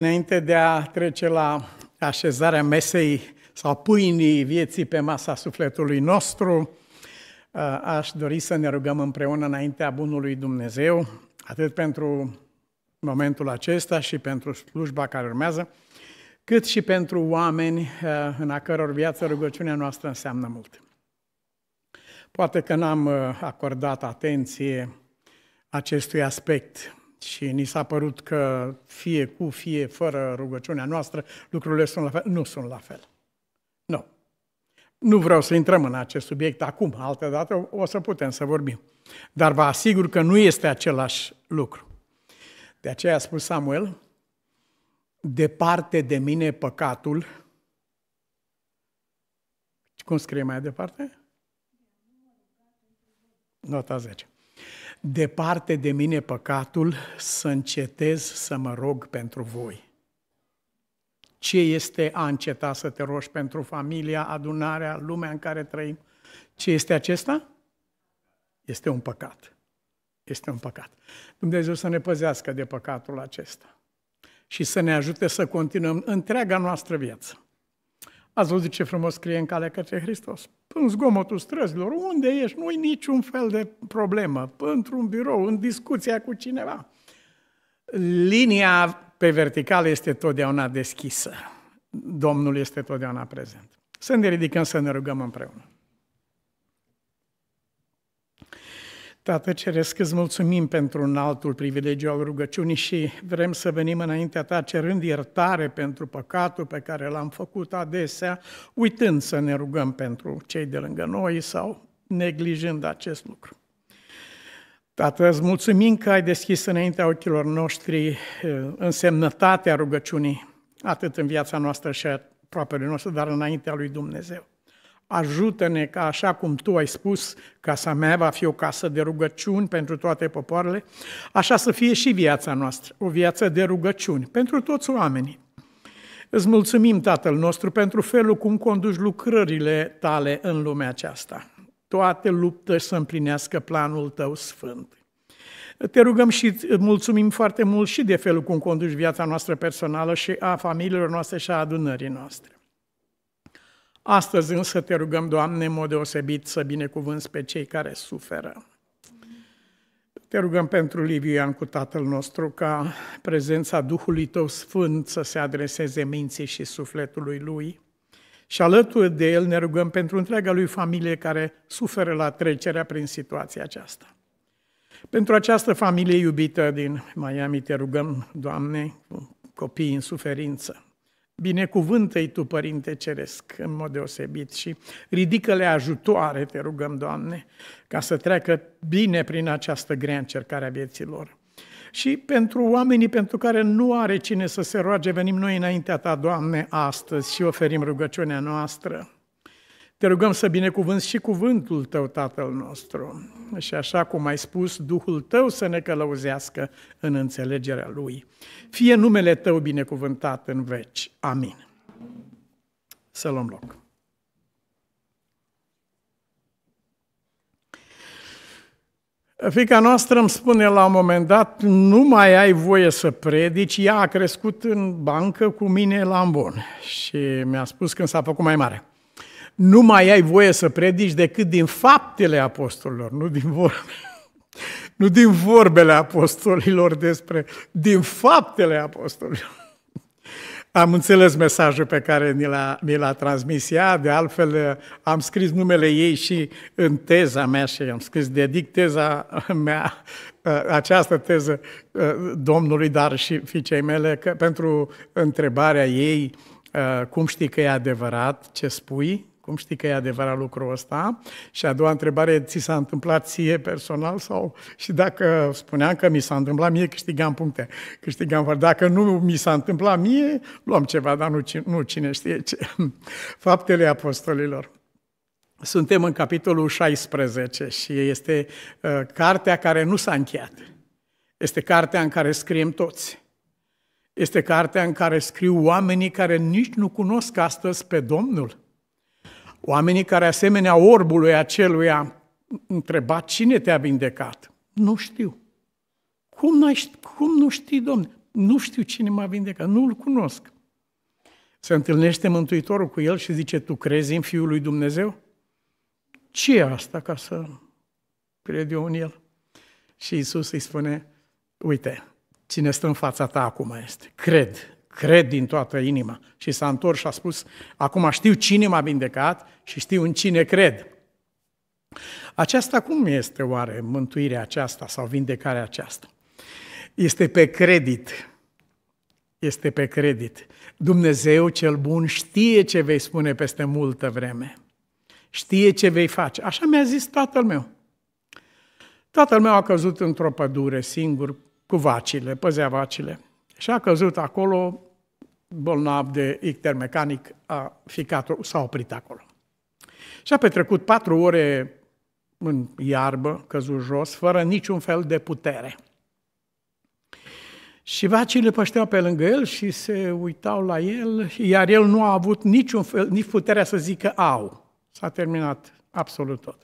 Înainte de a trece la așezarea mesei sau pâinii vieții pe masa sufletului nostru, uh, aș dori să ne rugăm împreună înaintea Bunului Dumnezeu, atât pentru momentul acesta și pentru slujba care urmează, cât și pentru oameni uh, în a căror viață rugăciunea noastră înseamnă mult. Poate că n-am uh, acordat atenție acestui aspect și ni s-a părut că fie cu, fie fără rugăciunea noastră, lucrurile sunt la fel. Nu sunt la fel. Nu. Nu vreau să intrăm în acest subiect acum, altă dată o să putem să vorbim. Dar vă asigur că nu este același lucru. De aceea a spus Samuel, departe de mine păcatul. Cum scrie mai departe? Nota 10 departe de mine păcatul, să încetez să mă rog pentru voi. Ce este a înceta să te rogi pentru familia, adunarea, lumea în care trăim? Ce este acesta? Este un păcat. Este un păcat. Dumnezeu să ne păzească de păcatul acesta și să ne ajute să continuăm întreaga noastră viață Ați văzut ce frumos scrie în calea către Hristos. În zgomotul străzilor, unde ești, nu-i niciun fel de problemă. Într-un birou, în discuția cu cineva. Linia pe verticală este totdeauna deschisă. Domnul este totdeauna prezent. Să ne ridicăm să ne rugăm împreună. Tată Ceresc, îți mulțumim pentru un altul privilegiu al rugăciunii și vrem să venim înaintea ta cerând iertare pentru păcatul pe care l-am făcut adesea, uitând să ne rugăm pentru cei de lângă noi sau neglijând acest lucru. Tată, îți mulțumim că ai deschis înaintea ochilor noștri eh, însemnătatea rugăciunii, atât în viața noastră și a propriului nostru, dar înaintea lui Dumnezeu. Ajută-ne ca, așa cum Tu ai spus, casa mea va fi o casă de rugăciuni pentru toate popoarele, așa să fie și viața noastră, o viață de rugăciuni pentru toți oamenii. Îți mulțumim, Tatăl nostru, pentru felul cum conduci lucrările tale în lumea aceasta. Toate luptă să împlinească planul tău sfânt. Te rugăm și mulțumim foarte mult și de felul cum conduci viața noastră personală și a familiilor noastre și a adunării noastre. Astăzi însă te rugăm, Doamne, în mod deosebit să binecuvânți pe cei care suferă. Te rugăm pentru Liviu Ian cu Tatăl nostru ca prezența Duhului Tău Sfânt să se adreseze minții și sufletului Lui și alături de El ne rugăm pentru întreaga Lui familie care suferă la trecerea prin situația aceasta. Pentru această familie iubită din Miami te rugăm, Doamne, copiii în suferință, Binecuvântă-i Tu, Părinte Ceresc, în mod deosebit și ridică-le ajutoare, te rugăm, Doamne, ca să treacă bine prin această grea încercare a lor. Și pentru oamenii pentru care nu are cine să se roage, venim noi înaintea Ta, Doamne, astăzi și oferim rugăciunea noastră. Te rugăm să binecuvânți și cuvântul Tău, Tatăl nostru, și așa cum ai spus, Duhul Tău să ne călăuzească în înțelegerea Lui. Fie numele Tău binecuvântat în veci. Amin. Să luăm loc. Fica noastră îmi spune la un moment dat, nu mai ai voie să predici, ea a crescut în bancă cu mine la ambon și mi-a spus când s-a făcut mai mare – nu mai ai voie să predici decât din faptele apostolilor, nu din vorbe. Nu din vorbele apostolilor despre, din faptele apostolilor. Am înțeles mesajul pe care mi l-a, l-a transmis ea, de altfel am scris numele ei și în teza mea și am scris, dedic teza mea, uh, această teză uh, Domnului, dar și fiicei mele, că, pentru întrebarea ei, uh, cum știi că e adevărat ce spui, cum știi că e adevărat lucrul ăsta? Și a doua întrebare, ți s-a întâmplat ție personal sau și dacă spuneam că mi s-a întâmplat mie, câștigam puncte. Câștigam, dacă nu mi s-a întâmplat mie, luăm ceva, dar nu, nu cine știe ce. Faptele apostolilor. Suntem în capitolul 16 și este uh, cartea care nu s-a încheiat. Este cartea în care scriem toți. Este cartea în care scriu oamenii care nici nu cunosc astăzi pe Domnul. Oamenii care, asemenea orbului aceluia, întrebat cine te-a vindecat. Nu știu. Cum, cum nu știi, domnule? Nu știu cine m-a vindecat, nu-l cunosc. Se întâlnește Mântuitorul cu el și zice, tu crezi în Fiul lui Dumnezeu? Ce e asta ca să cred eu în el? Și Isus îi spune, uite, cine stă în fața ta acum este, cred cred din toată inima. Și s-a întors și a spus, acum știu cine m-a vindecat și știu în cine cred. Aceasta cum este oare mântuirea aceasta sau vindecarea aceasta? Este pe credit. Este pe credit. Dumnezeu cel bun știe ce vei spune peste multă vreme. Știe ce vei face. Așa mi-a zis tatăl meu. Tatăl meu a căzut într-o pădure singur cu vacile, păzea vacile. Și a căzut acolo bolnav de mecanic, a ficat, s-a oprit acolo. Și a petrecut patru ore în iarbă, căzut jos, fără niciun fel de putere. Și vacile pășteau pe lângă el și se uitau la el, iar el nu a avut niciun fel, nici puterea să zică au. S-a terminat absolut tot.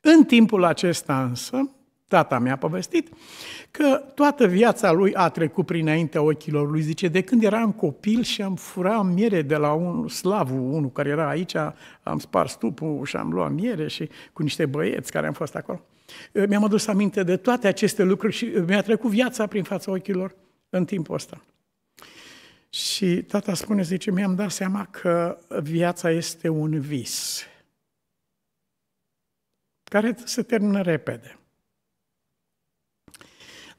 În timpul acesta însă, tata mi-a povestit că toată viața lui a trecut prinaintea ochilor lui. Zice, de când eram copil și am furat miere de la un slavu, unul care era aici, am spart stupul și am luat miere și cu niște băieți care am fost acolo. Eh, mi-am adus aminte de toate aceste lucruri și eh, mi-a trecut viața prin fața ochilor în timpul ăsta. Și tata spune, zice, mi-am dat seama că viața este un vis care se termină repede.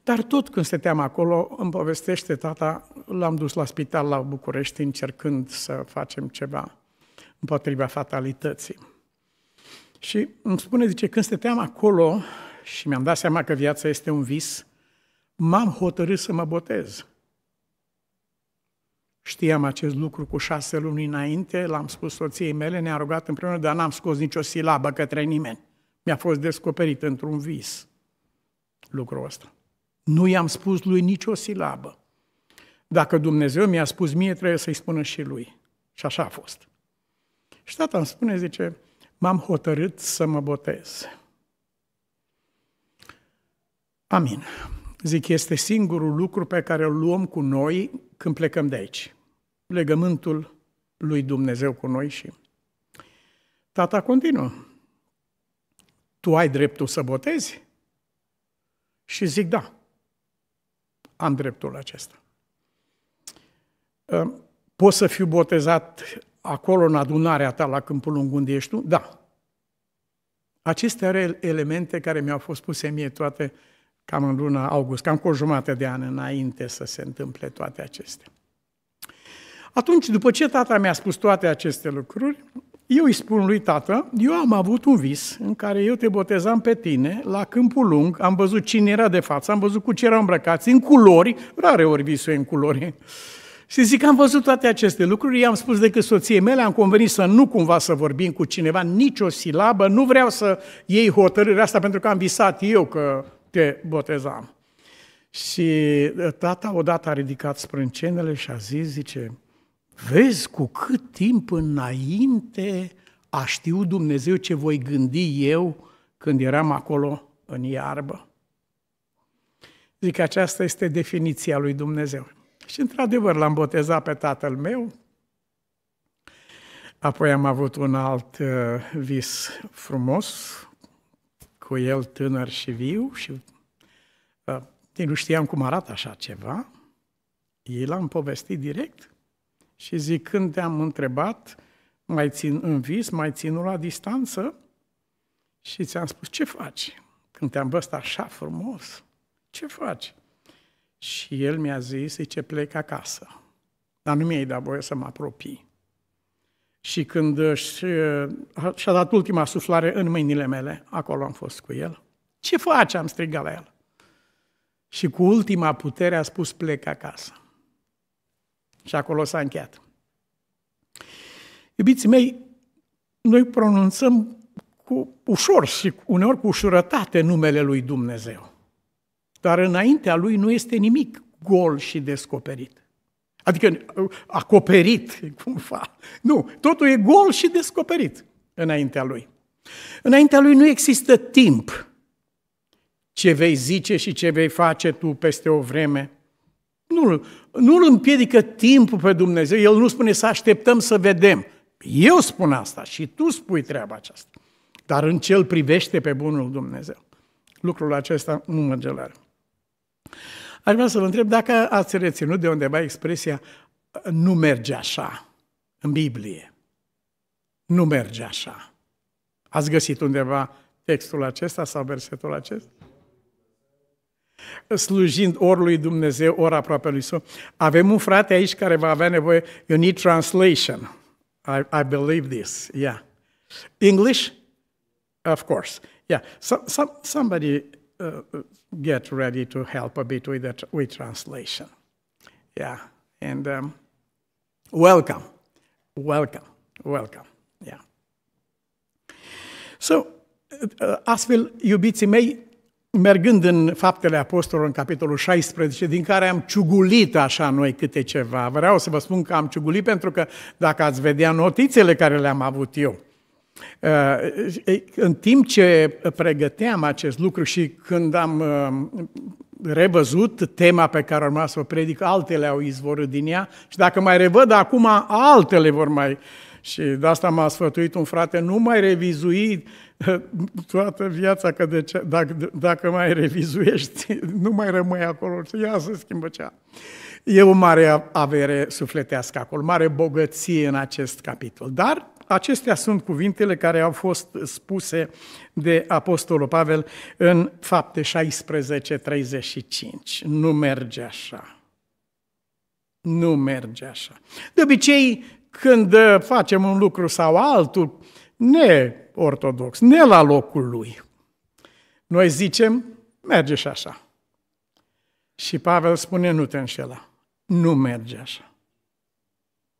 Dar tot când stăteam acolo, îmi povestește tata, l-am dus la spital la București încercând să facem ceva împotriva fatalității. Și îmi spune, zice, când stăteam acolo și mi-am dat seama că viața este un vis, m-am hotărât să mă botez. Știam acest lucru cu șase luni înainte, l-am spus soției mele, ne a rugat împreună, dar n-am scos nicio silabă către nimeni. Mi-a fost descoperit într-un vis lucrul ăsta. Nu i-am spus lui nicio silabă. Dacă Dumnezeu mi-a spus mie, trebuie să-i spună și lui. Și așa a fost. Și tata îmi spune, zice, m-am hotărât să mă botez. Amin. Zic, este singurul lucru pe care îl luăm cu noi când plecăm de aici. Legământul lui Dumnezeu cu noi și... Tata continuă. Tu ai dreptul să botezi? Și zic, da am dreptul acesta. Ehm, Pot să fiu botezat acolo în adunarea ta la Câmpul Lung unde ești tu? Da. Acestea erau elemente care mi-au fost puse mie toate cam în luna august, cam cu o jumătate de an înainte să se întâmple toate acestea. Atunci, după ce tata mi-a spus toate aceste lucruri, eu îi spun lui tată, eu am avut un vis în care eu te botezam pe tine la câmpul lung, am văzut cine era de față, am văzut cu ce erau îmbrăcați, în culori, rare ori visul în culori. Și zic, am văzut toate aceste lucruri, i-am spus decât soției mele, am convenit să nu cumva să vorbim cu cineva, nicio silabă, nu vreau să iei hotărârea asta pentru că am visat eu că te botezam. Și uh, tata odată a ridicat sprâncenele și a zis, zice, Vezi cu cât timp înainte a știut Dumnezeu ce voi gândi eu când eram acolo în iarbă. Zic, aceasta este definiția lui Dumnezeu. Și într-adevăr l-am botezat pe tatăl meu, apoi am avut un alt uh, vis frumos, cu el tânăr și viu și uh, nu știam cum arată așa ceva. El l-am povestit direct și zic când te-am întrebat, mai țin în vis, mai ținul la distanță? Și ți-am spus, ce faci? Când te-am văzut așa frumos, ce faci? Și el mi-a zis, zice, plec acasă. Dar nu mi-ai dat voie să mă apropii. Și când uh, și-a dat ultima suflare în mâinile mele, acolo am fost cu el. Ce faci? Am strigat la el. Și cu ultima putere a spus, plec acasă. Și acolo s-a încheiat. Iubiții mei, noi pronunțăm cu ușor și uneori cu ușurătate numele lui Dumnezeu. Dar înaintea lui nu este nimic gol și descoperit. Adică acoperit, cumva. Nu, totul e gol și descoperit înaintea lui. Înaintea lui nu există timp. Ce vei zice și ce vei face tu peste o vreme. Nu nu îl împiedică timpul pe Dumnezeu, El nu spune să așteptăm să vedem. Eu spun asta și tu spui treaba aceasta. Dar în ce îl privește pe bunul Dumnezeu. Lucrul acesta nu merge la Aș vrea să vă întreb dacă ați reținut de undeva expresia nu merge așa în Biblie. Nu merge așa. Ați găsit undeva textul acesta sau versetul acesta? slujind ori lui Dumnezeu, ori aproape lui Iisus. Avem un frate aici care va avea nevoie, you need translation. I, I believe this, yeah. English? Of course, yeah. So, some, somebody uh, uh, get ready to help a bit with, the, with translation. Yeah, and um, welcome, welcome, welcome, yeah. So, uh, uh astfel, iubiții mei, mergând în Faptele Apostolului, în capitolul 16, din care am ciugulit așa noi câte ceva. Vreau să vă spun că am ciugulit pentru că dacă ați vedea notițele care le-am avut eu, uh, în timp ce pregăteam acest lucru și când am uh, revăzut tema pe care urma să o predic, altele au izvorât din ea și dacă mai revăd acum, altele vor mai uh, și de asta m-a sfătuit un frate, nu mai revizui eh, toată viața, că de ce, dacă, dacă mai revizuiești, nu mai rămâi acolo. Ia să schimbă cea. E o mare avere sufletească acolo, mare bogăție în acest capitol. Dar acestea sunt cuvintele care au fost spuse de Apostolul Pavel în fapte 16:35. Nu merge așa. Nu merge așa. De obicei, când eh, facem un lucru sau altul neortodox, ne la locul lui. Noi zicem, merge și așa. Și Pavel spune, nu te înșela, nu merge așa.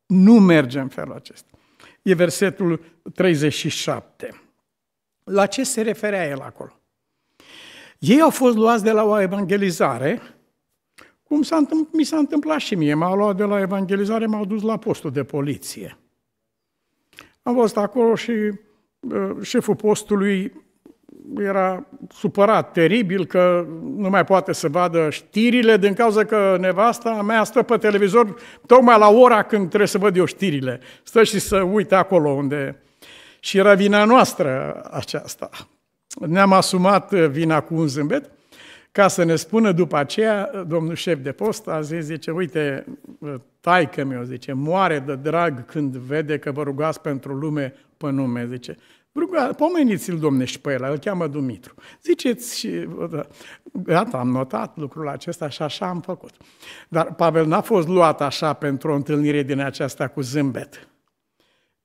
Nu merge în felul acesta. E versetul 37. La ce se referea el acolo? Ei au fost luați de la o evangelizare cum s-a întâmpl- mi s-a întâmplat și mie, m au luat de la evangelizare, m-au dus la postul de poliție. Am fost acolo și uh, șeful postului era supărat, teribil, că nu mai poate să vadă știrile din cauza că nevasta mea stă pe televizor tocmai la ora când trebuie să văd eu știrile. Stă și să uite acolo unde... Și era vina noastră aceasta. Ne-am asumat vina cu un zâmbet ca să ne spună după aceea, domnul șef de post a zis, zice, uite, taică mi zice, moare de drag când vede că vă rugați pentru lume pe nume, zice. pomeniți-l, domne, și pe el, îl cheamă Dumitru. Ziceți și, gata, am notat lucrul acesta și așa am făcut. Dar Pavel n-a fost luat așa pentru o întâlnire din aceasta cu zâmbet,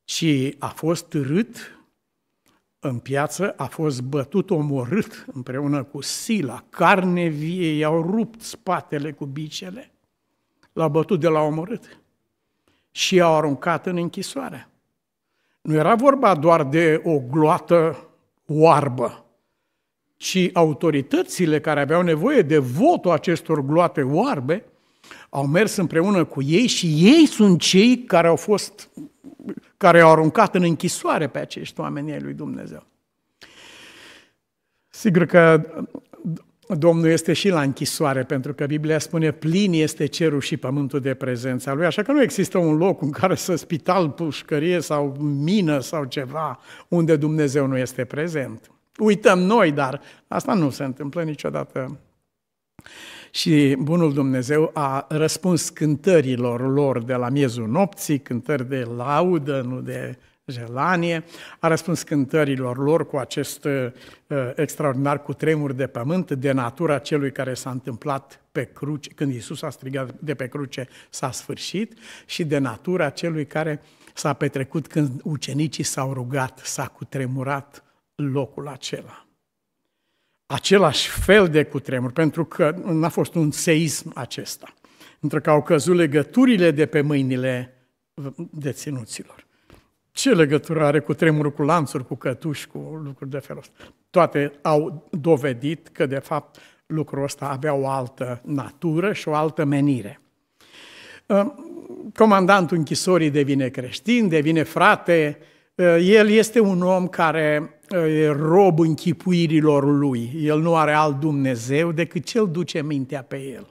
ci a fost rât în piață, a fost bătut, omorât împreună cu Sila, carne vie, i-au rupt spatele cu bicele, l-au bătut de la omorât și i-au aruncat în închisoare. Nu era vorba doar de o gloată oarbă, ci autoritățile care aveau nevoie de votul acestor gloate oarbe au mers împreună cu ei și ei sunt cei care au fost care au aruncat în închisoare pe acești oameni ai lui Dumnezeu. Sigur că Domnul este și la închisoare, pentru că Biblia spune plin este cerul și pământul de prezența lui, așa că nu există un loc în care să spital, pușcărie sau mină sau ceva unde Dumnezeu nu este prezent. Uităm noi, dar asta nu se întâmplă niciodată și bunul Dumnezeu a răspuns cântărilor lor de la miezul nopții, cântări de laudă, nu de Gelanie, a răspuns cântărilor lor cu acest uh, extraordinar tremur de pământ, de natura celui care s-a întâmplat pe cruce, când Iisus a strigat de pe cruce, s-a sfârșit, și de natura celui care s-a petrecut când ucenicii s-au rugat, s-a cutremurat locul acela același fel de cutremur, pentru că n-a fost un seism acesta, pentru că au căzut legăturile de pe mâinile deținuților. Ce legătură are cu tremurul cu lanțuri, cu cătuși, cu lucruri de felul ăsta? Toate au dovedit că, de fapt, lucrul ăsta avea o altă natură și o altă menire. Comandantul închisorii devine creștin, devine frate Eh, el este un om care eh, e rob închipuirilor lui. El nu are alt Dumnezeu decât cel duce mintea pe el.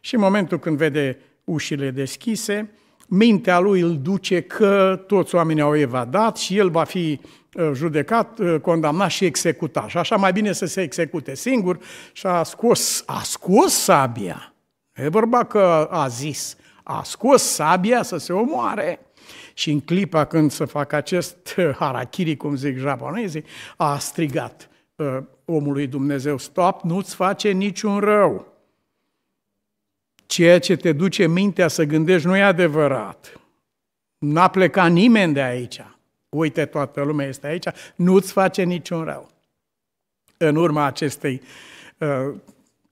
Și în momentul când vede ușile deschise, mintea lui îl duce că toți oamenii au evadat și el va fi eh, judecat, condamnat și executat. Și așa mai bine să se execute singur și a scos, a scos sabia. E vorba că a zis, a scos sabia să se omoare. Și în clipa când să fac acest uh, harakiri, cum zic japonezii, a strigat uh, omului Dumnezeu, stop, nu-ți face niciun rău. Ceea ce te duce mintea să gândești nu e adevărat. N-a plecat nimeni de aici. Uite, toată lumea este aici, nu-ți face niciun rău. În urma acestei uh,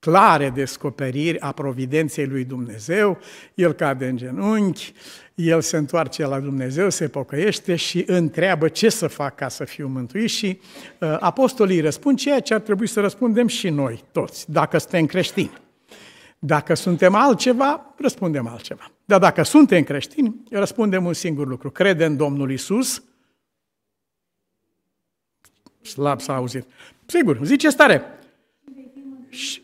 clare descoperiri a providenței lui Dumnezeu, el cade în genunchi, el se întoarce la Dumnezeu, se pocăiește și întreabă ce să fac ca să fiu mântuit și uh, apostolii răspund ceea ce ar trebui să răspundem și noi toți, dacă suntem creștini. Dacă suntem altceva, răspundem altceva. Dar dacă suntem creștini, răspundem un singur lucru. Crede în Domnul Isus. Slab s-a auzit. Sigur, zice stare. Și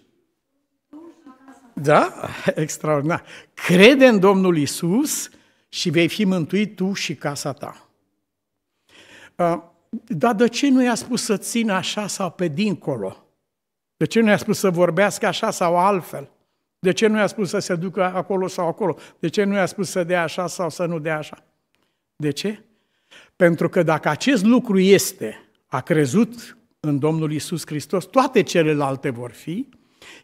da? Extraordinar. Crede în Domnul Isus și vei fi mântuit tu și casa ta. Uh, dar de ce nu i-a spus să țină așa sau pe dincolo? De ce nu i-a spus să vorbească așa sau altfel? De ce nu i-a spus să se ducă acolo sau acolo? De ce nu i-a spus să dea așa sau să nu dea așa? De ce? Pentru că dacă acest lucru este, a crezut în Domnul Isus Hristos, toate celelalte vor fi,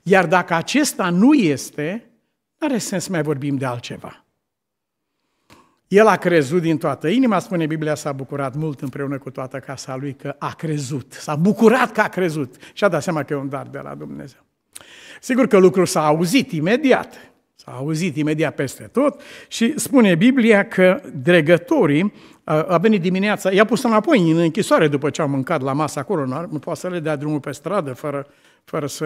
iar dacă acesta nu este, nu are sens să mai vorbim de altceva. El a crezut din toată inima, spune Biblia, s-a bucurat mult împreună cu toată casa lui că a crezut, s-a bucurat că a crezut și a dat seama că e un dar de la Dumnezeu. Sigur că lucrul s-a auzit imediat, S-a auzit imediat peste tot și spune Biblia că dregătorii a venit dimineața, i-a pus înapoi în închisoare după ce au mâncat la masă acolo, nu poate să le dea drumul pe stradă fără fără să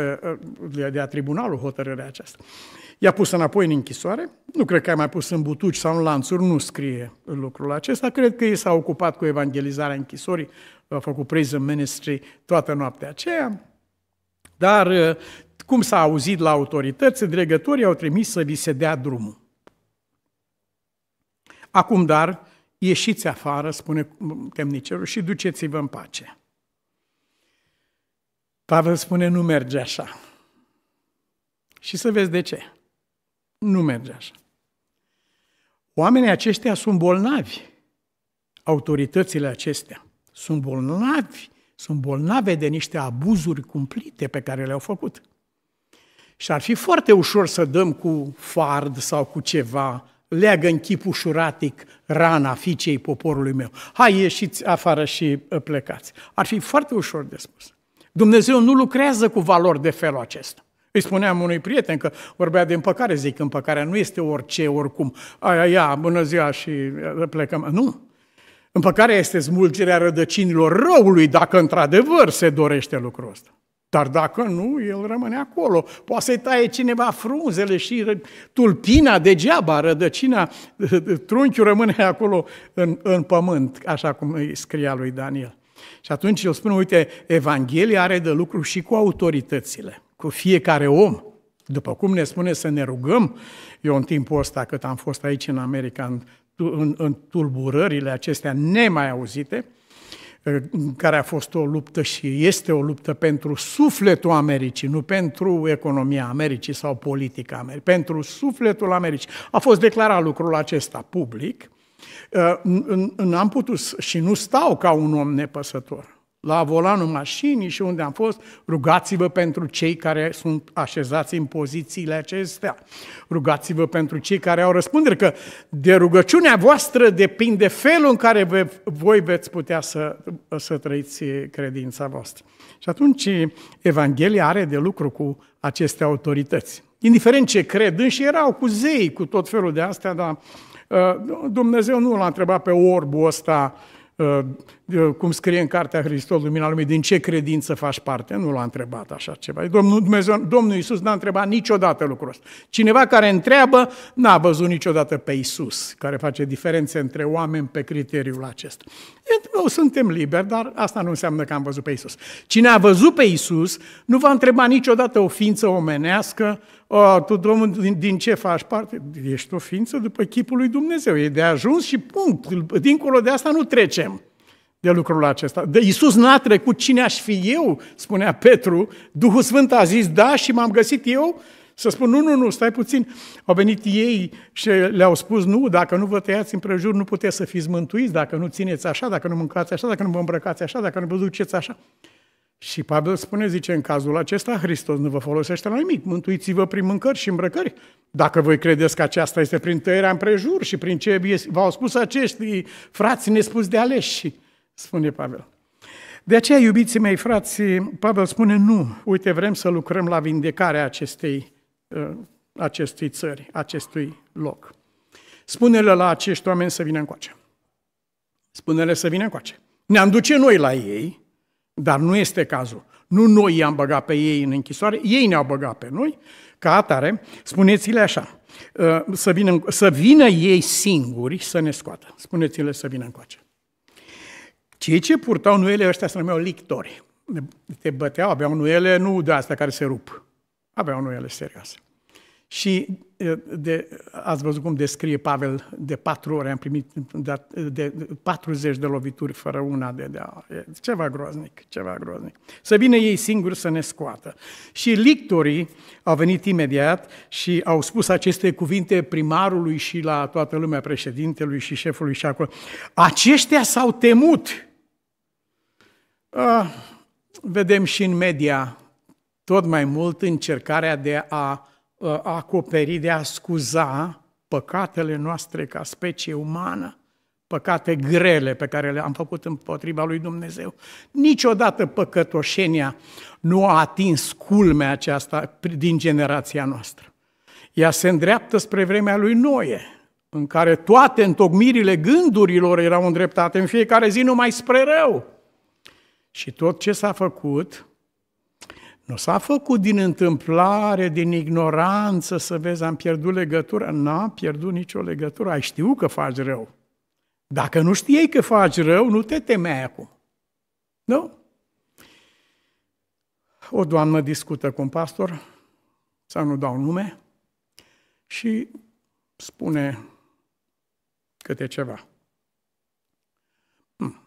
le uh, dea tribunalul hotărârea aceasta. I-a pus înapoi în închisoare, nu cred că i-a mai pus în butuci sau în lanțuri, nu scrie lucrul acesta, cred că ei s-a ocupat cu evangelizarea închisorii, a făcut prison ministry toată noaptea aceea, dar uh, cum s-a auzit la autorități, dregătorii au trimis să vi se dea drumul. Acum, dar, ieșiți afară, spune temnicerul, și duceți-vă în pace. Pavel spune, nu merge așa. Și să vezi de ce. Nu merge așa. Oamenii aceștia sunt bolnavi. Autoritățile acestea sunt bolnavi, sunt bolnave de niște abuzuri cumplite pe care le-au făcut. Și ar fi foarte ușor să dăm cu fard sau cu ceva, leagă în chip ușuratic rana ficei poporului meu. Hai, ieșiți afară și uh, plecați. Ar fi foarte ușor de spus. Dumnezeu nu lucrează cu valori de felul acesta. Îi spuneam unui prieten că vorbea de împăcare, zic, împăcarea nu este orice, oricum, aia, ia, bună ziua și uh, plecăm. Nu. Împăcarea este smulgerea rădăcinilor răului, dacă într-adevăr se dorește lucrul ăsta. Dar dacă nu, el rămâne acolo. Poate să-i taie cineva frunzele și tulpina degeaba, rădăcina, trunchiul rămâne acolo în, în pământ, așa cum scria lui Daniel. Și atunci el spun: uite, Evanghelia are de lucru și cu autoritățile, cu fiecare om. După cum ne spune să ne rugăm, eu în timpul ăsta cât am fost aici în America, în, în, în tulburările acestea nemai auzite, ă, care a fost o luptă și este o luptă pentru sufletul Americii, nu pentru economia Americii sau politica Americii, pentru sufletul Americii. A fost declarat lucrul acesta public Ă, n-am putut și nu stau ca un om nepăsător. La volanul mașinii și unde am fost, rugați-vă pentru cei care sunt așezați în pozițiile acestea. Rugați-vă pentru cei care au răspundere, că de rugăciunea voastră depinde felul în care voi veți putea să, să trăiți credința voastră. Și atunci Evanghelia are de lucru cu aceste autorități. Indiferent ce cred, și erau cu zei, cu tot felul de astea, dar Dumnezeu nu l-a întrebat pe orbul ăsta uh, cum scrie în Cartea Hristos Lumina Lumii, din ce credință faci parte? Nu l-a întrebat așa ceva. Domnul, Dumnezeu, Domnul Iisus n-a întrebat niciodată lucrul ăsta. Cineva care întreabă n-a văzut niciodată pe Iisus, care face diferențe între oameni pe criteriul acesta. Nu suntem liberi, dar asta nu înseamnă că am văzut pe Iisus. Cine a văzut pe Iisus nu va întreba niciodată o ființă omenească, o, tu, Domnul, din, din ce faci parte? Ești o ființă după chipul lui Dumnezeu. E de ajuns și punct. Dincolo de asta nu trecem de lucrul acesta. De Iisus n-a trecut, cine aș fi eu, spunea Petru, Duhul Sfânt a zis da și m-am găsit eu, să spun, nu, nu, nu, stai puțin. Au venit ei și le-au spus, nu, dacă nu vă tăiați împrejur, nu puteți să fiți mântuiți, dacă nu țineți așa, dacă nu mâncați așa, dacă nu vă îmbrăcați așa, dacă nu vă duceți așa. Și Pavel spune, zice, în cazul acesta, Hristos nu vă folosește la nimic. Mântuiți-vă prin mâncări și îmbrăcări. Dacă voi credeți că aceasta este prin tăierea împrejur și prin ce v-au spus acești frați nespus de aleși spune Pavel. De aceea, iubiții mei, frați, Pavel spune nu, uite, vrem să lucrăm la vindecarea acestei, ă, acestei țări, acestui loc. Spune-le la acești oameni să vină încoace. Spune-le să vină încoace. Ne-am duce noi la ei, dar nu este cazul. Nu noi i-am băgat pe ei în închisoare, ei ne-au băgat pe noi, ca atare, spuneți-le așa, ă, să vină, să vină ei singuri să ne scoată. Spuneți-le să vină încoace. Cei ce purtau nuiele ăștia se numeau lictori. Te băteau, aveau nuiele, nu de astea care se rup. Aveau nuiele serioase. Și de, ați văzut cum descrie Pavel de patru ore, am primit de, de 40 de lovituri fără una de dea. Ceva groaznic, ceva groaznic. Să vină ei singuri să ne scoată. Și lictorii au venit imediat și au spus aceste cuvinte primarului și la toată lumea, președintelui și șefului și acolo. Aceștia s-au temut Ah, vedem și în media tot mai mult încercarea de a ă, acoperi, de a scuza păcatele noastre ca specie umană, păcate grele pe care le-am făcut împotriva lui Dumnezeu. Niciodată păcătoșenia nu a atins culmea aceasta din generația noastră. Ea se îndreaptă spre vremea lui Noe, în care toate întocmirile gândurilor erau îndreptate în fiecare zi numai spre rău. Și tot ce s-a făcut, nu s-a făcut din întâmplare, din ignoranță, să vezi, am pierdut legătura. N-am pierdut nicio legătură, ai știu că faci rău. Dacă nu știi că faci rău, nu te temeai acum. Nu? O doamnă discută cu un pastor, să nu dau nume, și spune câte ceva. Hm,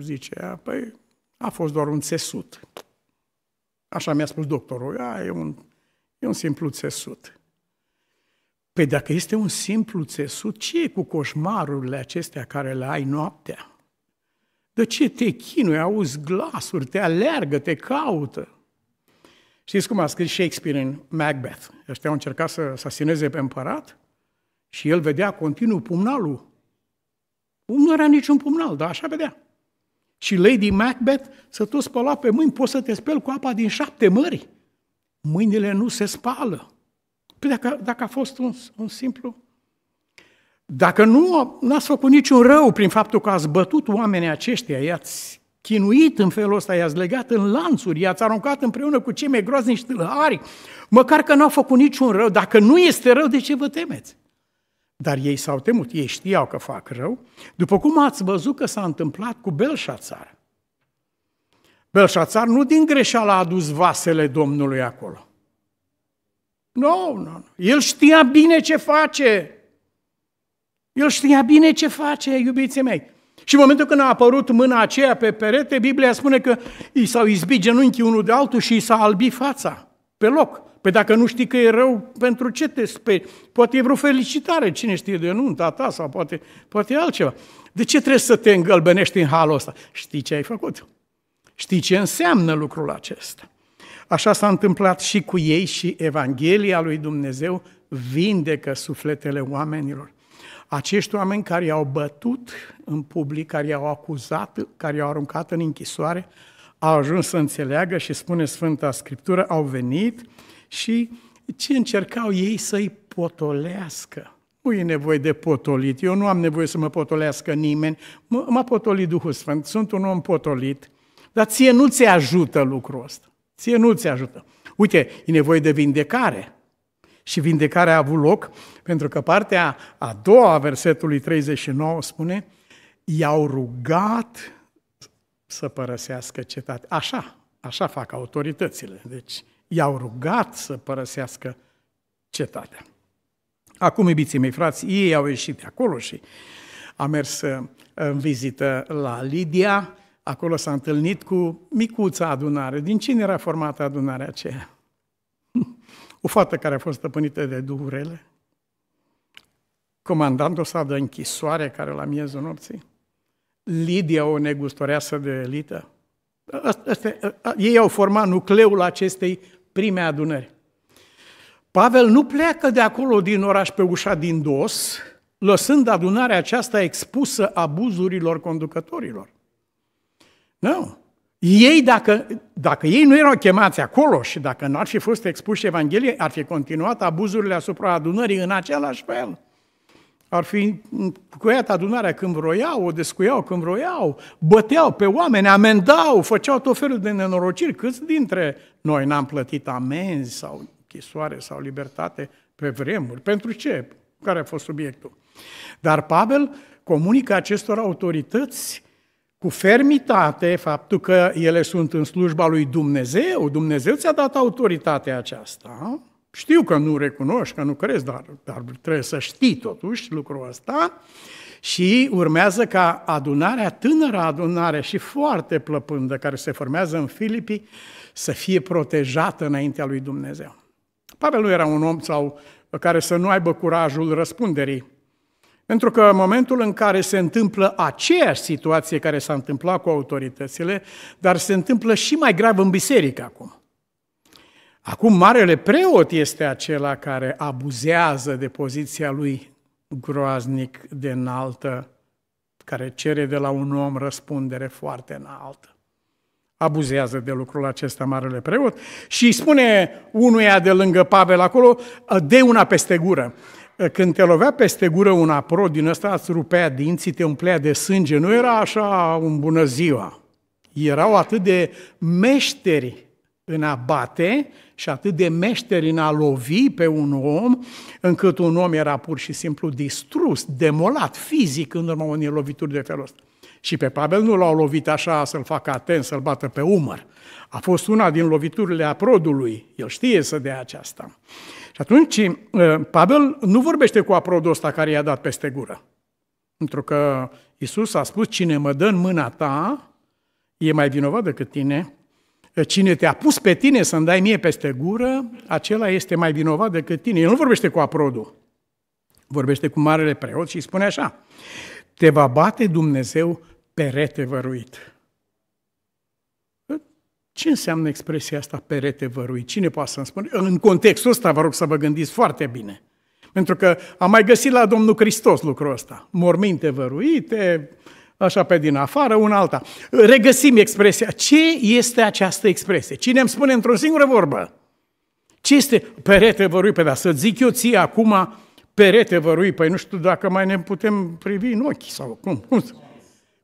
zice ea, păi a fost doar un țesut. Așa mi-a spus doctorul, a, e, un, e un simplu țesut. Păi dacă este un simplu țesut, ce e cu coșmarurile acestea care le ai noaptea? De ce te chinui, auzi glasuri, te aleargă, te caută? Știți cum a scris Shakespeare în Macbeth? Ăștia au încercat să asasineze pe împărat și el vedea continuu pumnalul. Nu era niciun pumnal, dar așa vedea și Lady Macbeth să tu spăla pe mâini, poți să te speli cu apa din șapte mări. Mâinile nu se spală. Păi dacă, dacă a fost un, un simplu... Dacă nu n-ați făcut niciun rău prin faptul că ați bătut oamenii aceștia, i-ați chinuit în felul ăsta, i-ați legat în lanțuri, i-ați aruncat împreună cu cei mai groaznici tâlhari, măcar că n-au făcut niciun rău. Dacă nu este rău, de ce vă temeți? Dar ei s-au temut, ei știau că fac rău, după cum ați văzut că s-a întâmplat cu Belșațar. Belșațar nu din greșeală a adus vasele Domnului acolo. Nu, no, nu, no, No. El știa bine ce face. El știa bine ce face, iubiții mei. Și în momentul când a apărut mâna aceea pe perete, Biblia spune că i s-au izbit genunchii unul de altul și i s-a albit fața, pe loc. Păi dacă nu știi că e rău, pentru ce te speri? Poate e vreo felicitare, cine știe de nunta ta sau poate, poate altceva. De ce trebuie să te îngălbenești în halul ăsta? Știi ce ai făcut. Știi ce înseamnă lucrul acesta. Așa s-a întâmplat și cu ei și Evanghelia lui Dumnezeu vindecă sufletele oamenilor. Acești oameni care i-au bătut în public, care i-au acuzat, care i-au aruncat în închisoare, au ajuns să înțeleagă și spune Sfânta Scriptură, au venit și ce încercau ei să-i potolească. Nu e nevoie de potolit, eu nu am nevoie să mă potolească nimeni, m-a potolit Duhul Sfânt, sunt un om potolit, dar ție nu ți ajută lucrul ăsta, ție nu ți ajută. Uite, e nevoie de vindecare, și vindecarea a avut loc, pentru că partea a doua a versetului 39 spune, i-au rugat să părăsească cetatea. Așa, așa fac autoritățile. Deci i-au rugat să părăsească cetatea. Acum, iubiții mei frați, ei au ieșit de acolo și a mers uh, în vizită la Lidia, acolo s-a întâlnit cu micuța adunare. Din cine era formată adunarea aceea? O fată care a fost stăpânită de duhurele, comandantul sa de închisoare care la miezul nopții, Lidia o negustoreasă de elită, Ă, ă, ei au format nucleul acestei prime adunări. Pavel nu pleacă de acolo din oraș pe ușa din dos, lăsând adunarea aceasta expusă abuzurilor conducătorilor. Nu. Ei, dacă, dacă ei nu erau chemați acolo și dacă n ar fi fost expuși Evanghelie, ar fi continuat abuzurile asupra adunării în același fel ar fi încuiat adunarea când vroiau, o descuiau când vroiau, băteau pe oameni, amendau, făceau tot felul de nenorociri. Câți dintre noi n-am plătit amenzi sau chisoare sau libertate pe vremuri? Pentru ce? Care a fost subiectul? Dar Pavel comunică acestor autorități cu fermitate faptul că ele sunt în slujba lui Dumnezeu. Dumnezeu ți-a dat autoritatea aceasta. Știu că nu recunoști, că nu crezi, dar, dar trebuie să știi totuși lucrul ăsta. Și urmează ca adunarea, tânără adunare și foarte plăpândă, care se formează în Filipii, să fie protejată înaintea lui Dumnezeu. Pavel nu era un om sau care să nu aibă curajul răspunderii. Pentru că în momentul în care se întâmplă aceeași situație care s-a întâmplat cu autoritățile, dar se întâmplă și mai grav în biserică acum. Acum, marele preot este acela care abuzează de poziția lui groaznic de înaltă, care cere de la un om răspundere foarte înaltă abuzează de lucrul acesta marele preot și îi spune unuia de lângă Pavel acolo, de una peste gură. Când te lovea peste gură un apro din ăsta, îți rupea dinții, te umplea de sânge, nu era așa un bună ziua. Erau atât de meșteri în a bate și atât de meșteri în a lovi pe un om, încât un om era pur și simplu distrus, demolat fizic în urma unei lovituri de felul ăsta. Și pe Pavel nu l-au lovit așa să-l facă atent, să-l bată pe umăr. A fost una din loviturile aprodului, el știe să dea aceasta. Și atunci uh, Pavel nu vorbește cu aprodul ăsta care i-a dat peste gură. Pentru că Isus a spus, cine mă dă în mâna ta, e mai vinovat decât tine, Cine te-a pus pe tine să-mi dai mie peste gură, acela este mai vinovat decât tine. El nu vorbește cu aprodul, vorbește cu marele preot și spune așa, te va bate Dumnezeu perete văruit. Ce înseamnă expresia asta, perete văruit? Cine poate să-mi spune? În contextul ăsta vă rog să vă gândiți foarte bine. Pentru că am mai găsit la Domnul Hristos lucrul ăsta. Morminte văruite, așa pe din afară, una alta. Regăsim expresia. Ce este această expresie? Cine îmi spune într-o singură vorbă? Ce este perete vărui pe da? Să zic eu ție acum perete vărui, păi nu știu dacă mai ne putem privi în ochi sau cum. Cum?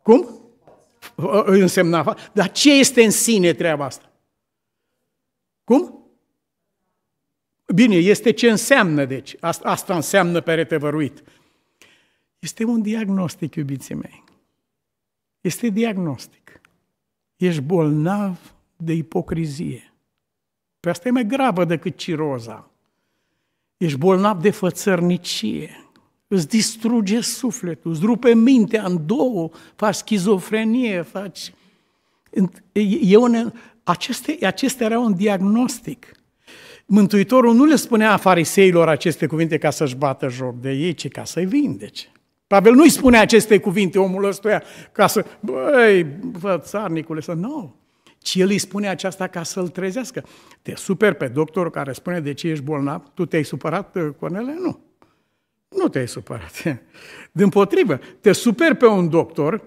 cum? Însemna. Dar ce este în sine treaba asta? Cum? Bine, este ce înseamnă, deci. Asta, asta înseamnă perete văruit. Este un diagnostic, iubiții mei este diagnostic. Ești bolnav de ipocrizie. Pe asta e mai gravă decât ciroza. Ești bolnav de fățărnicie. Îți distruge sufletul, îți rupe mintea în două, faci schizofrenie, faci... E un... aceste, acestea erau un diagnostic. Mântuitorul nu le spunea fariseilor aceste cuvinte ca să-și bată joc de ei, ci ca să-i vindece. Pavel nu-i spune aceste cuvinte omul ăstuia ca să, băi, vă, țarnicule, să nu. Ci el îi spune aceasta ca să-l trezească. Te super pe doctor care spune de ce ești bolnav? Tu te-ai supărat, uh, Cornele? Nu. Nu te-ai supărat. Din potrivă, te super pe un doctor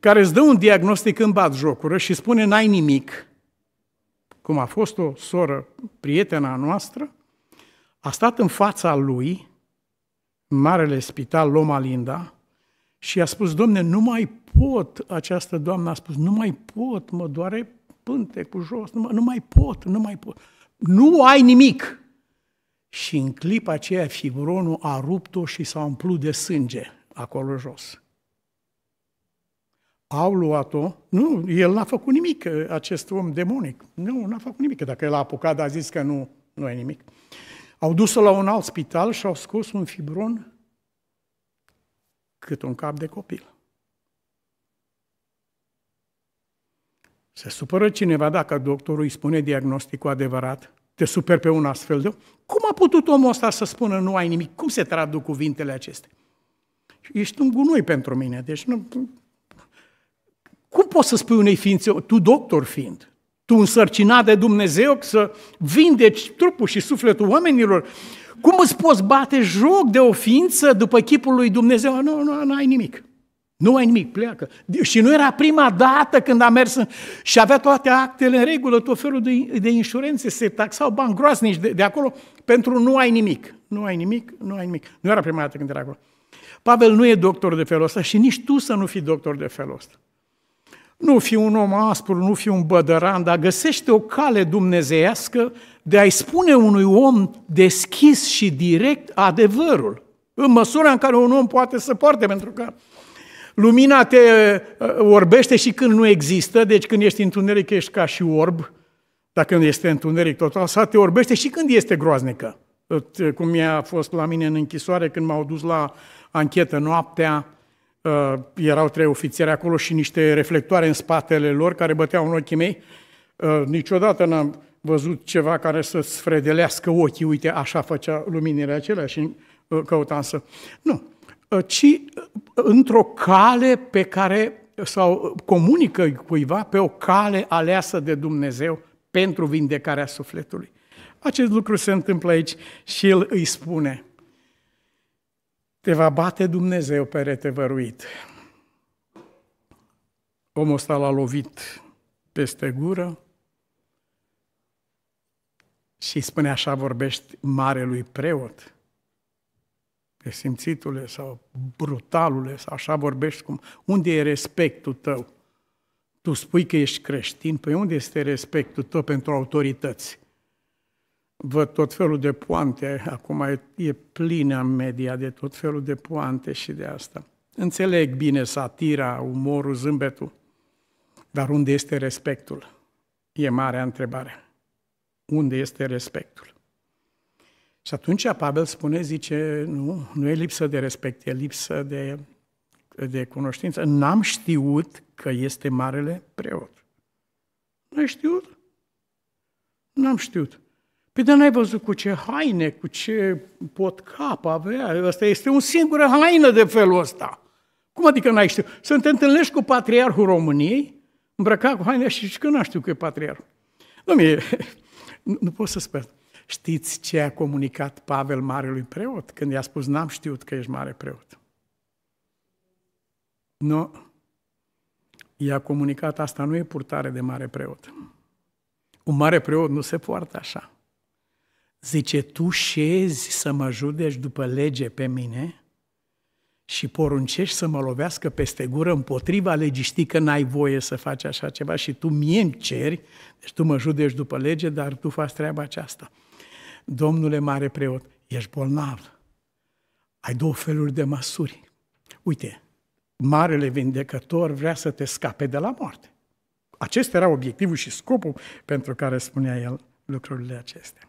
care îți dă un diagnostic în bat jocură și spune n-ai nimic, cum a fost o soră prietena noastră, a stat în fața lui marele spital Loma Linda și a spus, domne, nu mai pot, această doamnă a spus, nu mai pot, mă doare pânte cu jos, nu, nu mai pot, nu mai pot. Nu ai nimic! Și în clipa aceea fibronul a rupt-o și s-a umplut de sânge acolo jos. Au luat-o, nu, el n-a făcut nimic, acest om demonic. Nu, n-a făcut nimic, dacă el a apucat, a zis că nu, nu e nimic. Au dus-o la un alt spital și au scos un fibron cât un cap de copil. Se supără cineva dacă doctorul îi spune diagnosticul adevărat. Te super pe un astfel de... Cum a putut omul ăsta să spună nu ai nimic? Cum se traduc cuvintele acestea? Ești un gunoi pentru mine, deci nu... Cum poți să spui unei ființe, tu doctor fiind, tu însărcinat de Dumnezeu să vindeci trupul și sufletul oamenilor, cum îți poți bate joc de o ființă după chipul lui Dumnezeu? Nu, nu, nu ai nimic. Nu ai nimic, pleacă. Și nu era prima dată când a mers și avea toate actele în regulă, tot felul de, de insurențe, se taxau bani groaznici de, de acolo pentru nu ai nimic. Nu ai nimic, nu ai nimic. Nu era prima dată când era acolo. Pavel nu e doctor de felul ăsta și nici tu să nu fii doctor de felul ăsta. Nu fi un om aspru, nu fi un bădăran, dar găsește o cale dumnezeiască de a-i spune unui om deschis și direct adevărul. În măsura în care un om poate să poarte, pentru că lumina te uh, orbește și când nu există, deci când ești întuneric ești ca și orb, dacă când este întuneric total, sa te orbește și când este groaznică. Uh, cum mi-a fost la mine în închisoare când m-au dus la anchetă noaptea, Uh, erau trei ofițeri acolo și niște reflectoare în spatele lor care băteau în ochii mei. Uh, niciodată n-am văzut ceva care să sfredelească ochii, uite, așa făcea luminile acelea și uh, căutam să... Nu, ci într-o cale pe care sau comunică cuiva pe o cale aleasă de Dumnezeu pentru vindecarea sufletului. Acest lucru se întâmplă aici și el îi spune – te va bate Dumnezeu perete văruit. Omul ăsta l-a lovit peste gură și spune așa, vorbești marelui preot, pe simțitule sau brutalule, sau așa vorbești cum, unde e respectul tău? Tu spui că ești creștin, pe păi unde este respectul tău pentru autorități? văd tot felul de poante, acum e plină media de tot felul de poante și de asta. Înțeleg bine satira, umorul, zâmbetul, dar unde este respectul? E marea întrebare. Unde este respectul? Și atunci Pavel spune, zice, nu, nu e lipsă de respect, e lipsă de, de cunoștință. N-am știut că este marele preot. Nu ai știut? N-am știut. Păi dar n-ai văzut cu ce haine, cu ce pot cap avea? Asta este un singură haină de felul ăsta. Cum adică n-ai știut? Să te întâlnești cu patriarhul României, îmbrăcat cu haine și că n-a știut că e patriarh. mie, nu, nu pot să sper. Știți ce a comunicat Pavel Marelui Preot când i-a spus n-am știut că ești mare preot? Nu. I-a comunicat asta nu e purtare de mare preot. Un mare preot nu se poartă așa. Zice, tu șezi să mă judeci după lege pe mine și poruncești să mă lovească peste gură împotriva legii, știi că n-ai voie să faci așa ceva și tu mie îmi ceri, deci tu mă judeci după lege, dar tu faci treaba aceasta. Domnule mare preot, ești bolnav, ai două feluri de măsuri. Uite, marele vindecător vrea să te scape de la moarte. Acesta era obiectivul și scopul pentru care spunea el lucrurile acestea.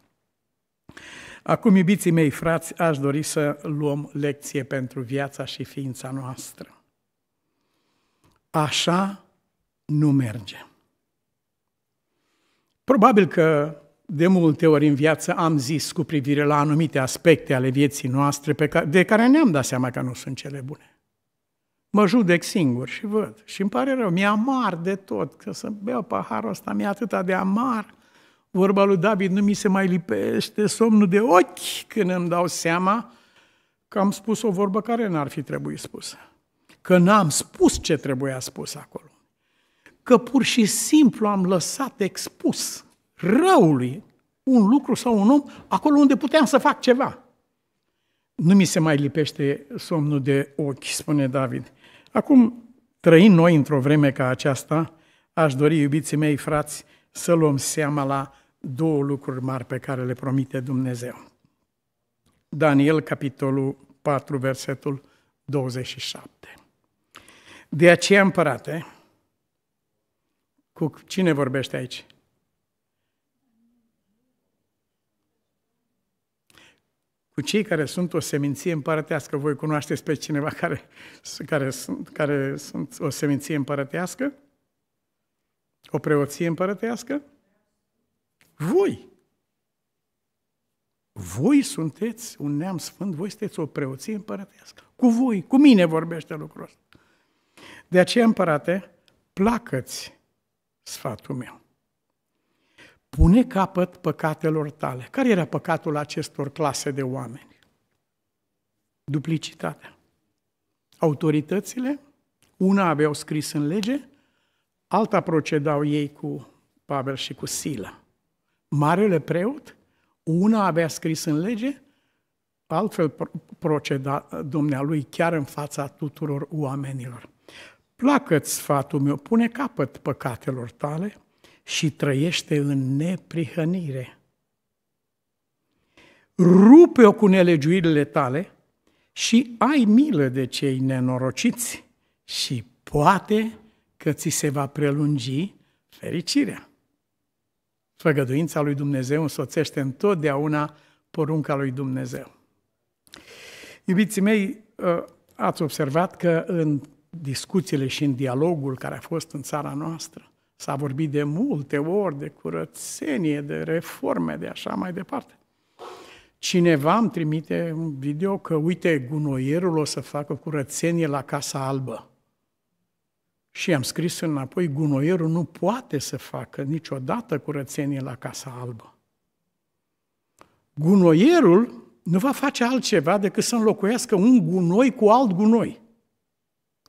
Acum, iubiții mei frați, aș dori să luăm lecție pentru viața și ființa noastră. Așa nu merge. Probabil că de multe ori în viață am zis cu privire la anumite aspecte ale vieții noastre pe care, de care ne-am dat seama că nu sunt cele bune. Mă judec singur și văd. Și îmi pare rău, mi-e amar de tot, că să beau paharul ăsta, mi-e atâta de amar vorba lui David, nu mi se mai lipește somnul de ochi când îmi dau seama că am spus o vorbă care n-ar fi trebuit spusă. Că n-am spus ce trebuia spus acolo. Că pur și simplu am lăsat expus răului un lucru sau un om acolo unde puteam să fac ceva. Nu mi se mai lipește somnul de ochi, spune David. Acum trăim noi într-o vreme ca aceasta, aș dori, iubiții mei, frați, să luăm seama la două lucruri mari pe care le promite Dumnezeu. Daniel, capitolul 4, versetul 27. De aceea, împărate, cu cine vorbește aici? Cu cei care sunt o seminție împărătească, voi cunoașteți pe cineva care, care, sunt, care sunt o seminție împărătească? O preoție împărătească? Voi! Voi sunteți un neam sfânt, voi sunteți o preoție împărătească. Cu voi, cu mine vorbește lucrul ăsta. De aceea, împărate, placă-ți sfatul meu. Pune capăt păcatelor tale. Care era păcatul acestor clase de oameni? Duplicitatea. Autoritățile, una aveau scris în lege, alta procedau ei cu Pavel și cu Sila marele preot, una avea scris în lege, altfel proceda uh, dumnealui chiar în fața tuturor oamenilor. Placă-ți sfatul meu, pune capăt păcatelor tale și trăiește în neprihănire. Rupe-o cu nelegiuirile tale și ai milă de cei nenorociți și poate că ți se va prelungi fericirea. Făgăduința lui Dumnezeu însoțește întotdeauna porunca lui Dumnezeu. Iubiții mei, ă, ați observat că în discuțiile și în dialogul care a fost în țara noastră s-a vorbit de multe ori de curățenie, de reforme, de așa mai departe. Cineva îmi trimite un video că, uite, gunoierul o să facă curățenie la Casa Albă. Și am scris înapoi, gunoierul nu poate să facă niciodată curățenie la Casa Albă. Gunoierul nu va face altceva decât să înlocuiască un gunoi cu alt gunoi.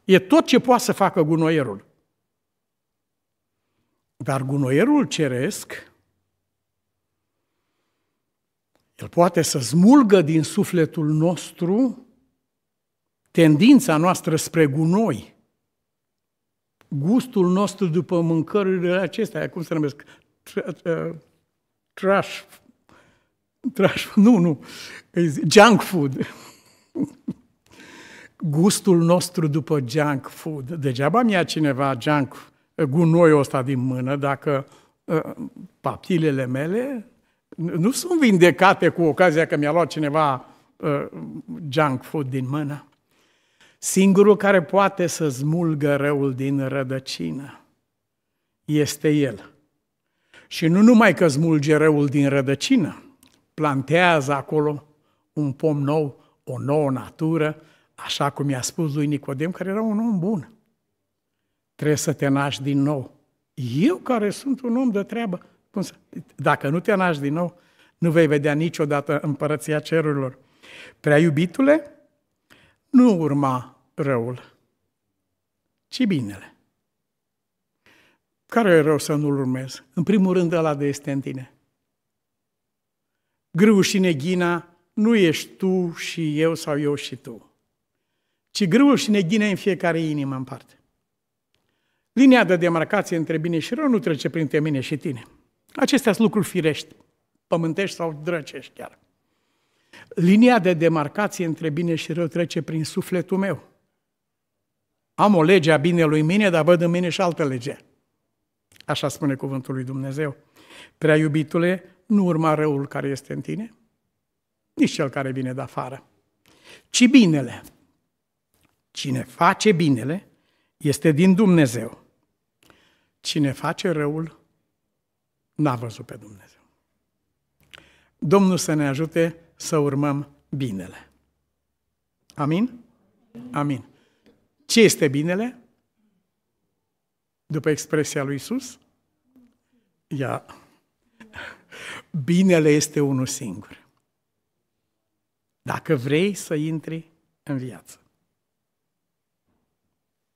E tot ce poate să facă gunoierul. Dar gunoierul ceresc, el poate să smulgă din sufletul nostru tendința noastră spre gunoi, gustul nostru după mâncărurile acestea, cum se numesc, trash, trash, nu, nu, junk food. gustul nostru după junk food. Degeaba mi-a cineva junk, eh, gunoiul ăsta din mână, dacă eh, paptilele mele nu sunt vindecate cu ocazia că mi-a luat cineva eh, junk food din mână. Singurul care poate să smulgă răul din rădăcină este El. Și nu numai că smulge răul din rădăcină, plantează acolo un pom nou, o nouă natură, așa cum i-a spus lui Nicodem, care era un om bun. Trebuie să te naști din nou. Eu care sunt un om de treabă, cum să, dacă nu te naști din nou, nu vei vedea niciodată împărăția cerurilor. Prea iubitule, nu urma răul, ci binele. Care e rău să nu-l urmezi? În primul rând ăla de este în tine. Grâul și neghina nu ești tu și eu sau eu și tu, ci grâul și neghina în fiecare inimă în parte. Linia de demarcație între bine și rău nu trece printre mine și tine. Acestea sunt lucruri firești, pământești sau drăcești chiar. Linia de demarcație între bine și rău trece prin sufletul meu. Am o lege a binelui mine, dar văd în mine și altă lege. Așa spune cuvântul lui Dumnezeu. Prea iubitule, nu urma răul care este în tine, nici cel care vine de afară, ci binele. Cine face binele este din Dumnezeu. Cine face răul n-a văzut pe Dumnezeu. Domnul să ne ajute să urmăm binele. Amin? Amin. Ce este binele? După expresia lui Isus? Ia. Binele este unul singur. Dacă vrei să intri în viață.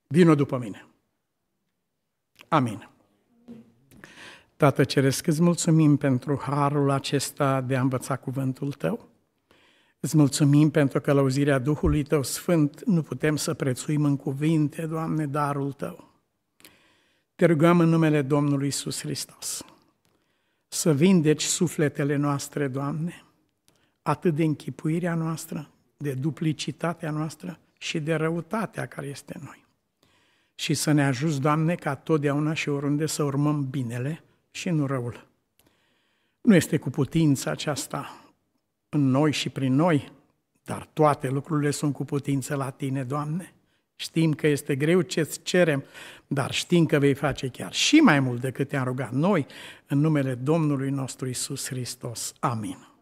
Vino după mine. Amin. Tată Ceresc, îți mulțumim pentru harul acesta de a învăța cuvântul tău. Îți mulțumim pentru călăuzirea Duhului Tău Sfânt, nu putem să prețuim în cuvinte, Doamne, darul Tău. Te rugăm în numele Domnului Isus Hristos să vindeci sufletele noastre, Doamne, atât de închipuirea noastră, de duplicitatea noastră și de răutatea care este în noi. Și să ne ajuți, Doamne, ca totdeauna și oriunde să urmăm binele și nu răul. Nu este cu putință aceasta în noi și prin noi, dar toate lucrurile sunt cu putință la Tine, Doamne. Știm că este greu ce-ți cerem, dar știm că vei face chiar și mai mult decât te-am rugat noi, în numele Domnului nostru Isus Hristos. Amin.